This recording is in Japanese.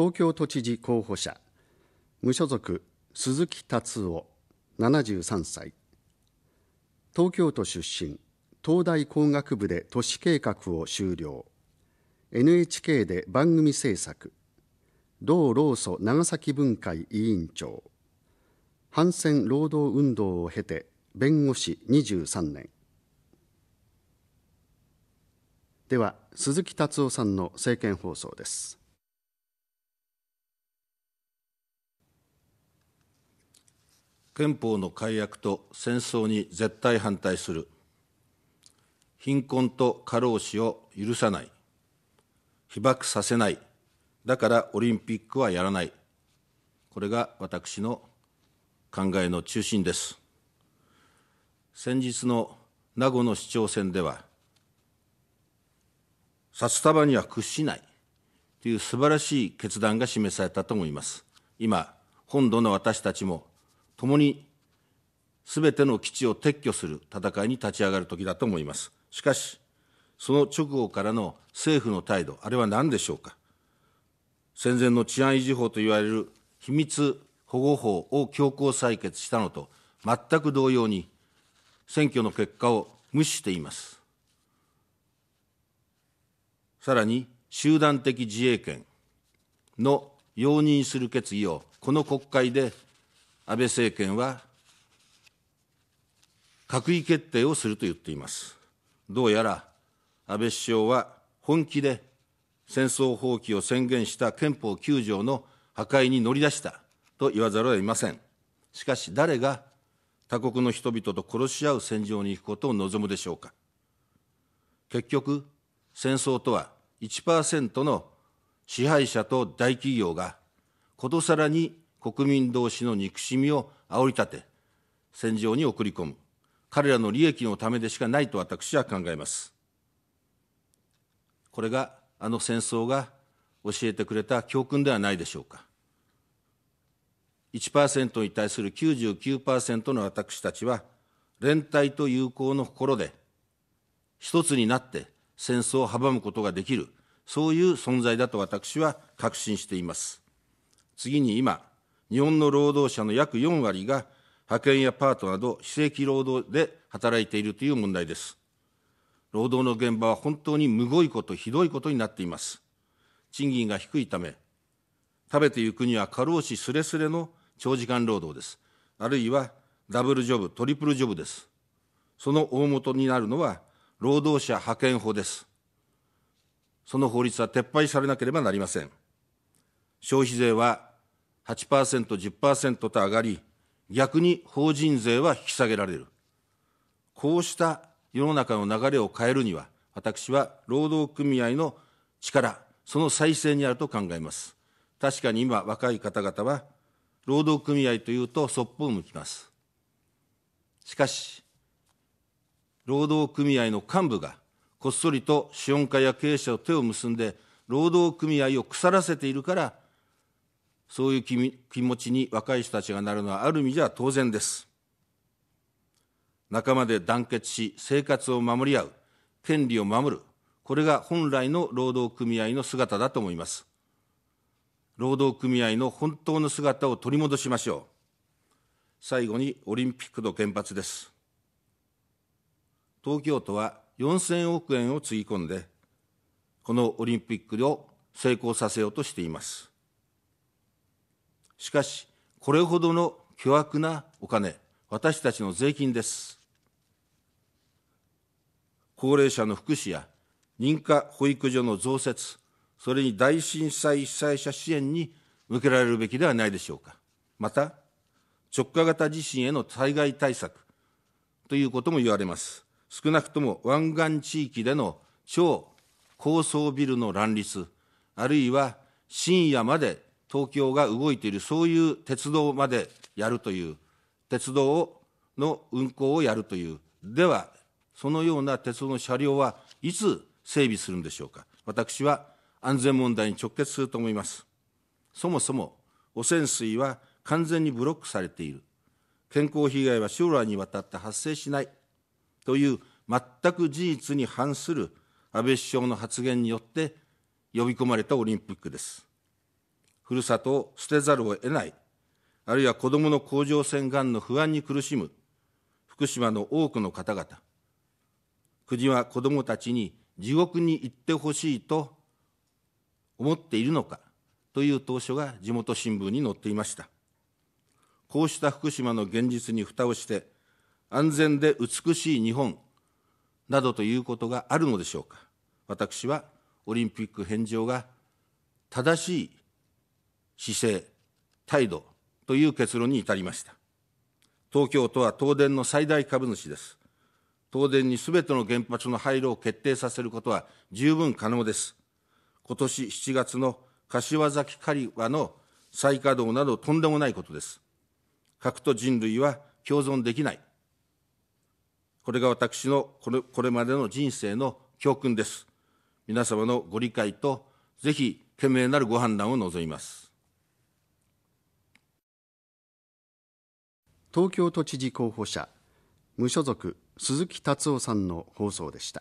東京都知事候補者無所属鈴木達夫73歳東京都出身東大工学部で都市計画を修了 NHK で番組制作同労組長崎分会委員長反戦労働運動を経て弁護士23年では鈴木達夫さんの政見放送です憲法の改悪と戦争に絶対反対する、貧困と過労死を許さない、被爆させない、だからオリンピックはやらない、これが私の考えの中心です。先日の名護の市長選では、札束には屈しないという素晴らしい決断が示されたと思います。今、本土の私たちも共にすべての基地を撤去する戦いに立ち上がる時だと思います。しかし、その直後からの政府の態度、あれは何でしょうか。戦前の治安維持法といわれる秘密保護法を強行採決したのと全く同様に、選挙の結果を無視しています。さらに、集団的自衛権の容認する決議をこの国会で安倍政権は閣議決定をすると言っています。どうやら安倍首相は本気で戦争放棄を宣言した憲法9条の破壊に乗り出したと言わざるを得ません。しかし誰が他国の人々と殺し合う戦場に行くことを望むでしょうか。結局、戦争とは1%の支配者と大企業がことさらに国民同士の憎しみを煽り立て、戦場に送り込む、彼らの利益のためでしかないと私は考えます。これがあの戦争が教えてくれた教訓ではないでしょうか。1%に対する99%の私たちは、連帯と友好の心で、一つになって戦争を阻むことができる、そういう存在だと私は確信しています。次に今、日本の労働者の約4割が派遣やパートなど非正規労働で働いているという問題です。労働の現場は本当にむごいこと、ひどいことになっています。賃金が低いため、食べていくには過労死すれすれの長時間労働です。あるいはダブルジョブ、トリプルジョブです。その大元になるのは、労働者派遣法です。その法律は撤廃されなければなりません。消費税は8%、10%と上がり、逆に法人税は引き下げられる。こうした世の中の流れを変えるには、私は労働組合の力、その再生にあると考えます。確かに今、若い方々は、労働組合というとそっぽを向きます。しかし、労働組合の幹部が、こっそりと資本家や経営者と手を結んで、労働組合を腐らせているから、そういう気気持ちに若い人たちがなるのはある意味じゃ当然です。仲間で団結し、生活を守り合う、権利を守る、これが本来の労働組合の姿だと思います。労働組合の本当の姿を取り戻しましょう。最後にオリンピックの原発です。東京都は4000億円をつぎ込んで、このオリンピックを成功させようとしています。しかし、これほどの巨悪なお金、私たちの税金です。高齢者の福祉や認可保育所の増設、それに大震災被災者支援に向けられるべきではないでしょうか。また、直下型地震への災害対策ということも言われます。少なくとも湾岸地域での超高層ビルの乱立、あるいは深夜まで東京が動いている、そういう鉄道までやるという、鉄道の運行をやるという、では、そのような鉄道の車両はいつ整備するんでしょうか。私は安全問題に直結すると思います。そもそも汚染水は完全にブロックされている。健康被害は将来にわたって発生しないという全く事実に反する安倍首相の発言によって呼び込まれたオリンピックです。ふるさとを捨てざるを得ない、あるいは子供の甲状腺がんの不安に苦しむ、福島の多くの方々、国は子供たちに地獄に行ってほしいと思っているのかという当初が地元新聞に載っていました。こうした福島の現実に蓋をして、安全で美しい日本などということがあるのでしょうか。私はオリンピック返上が正しい姿勢、態度という結論に至りました。東京都は東電の最大株主です。東電にすべての原発の廃炉を決定させることは十分可能です。今年7月の柏崎刈羽の再稼働などとんでもないことです。核と人類は共存できない。これが私のこれこれまでの人生の教訓です。皆様のご理解と、ぜひ、懸命なるご判断を望みます。東京都知事候補者無所属鈴木達夫さんの放送でした。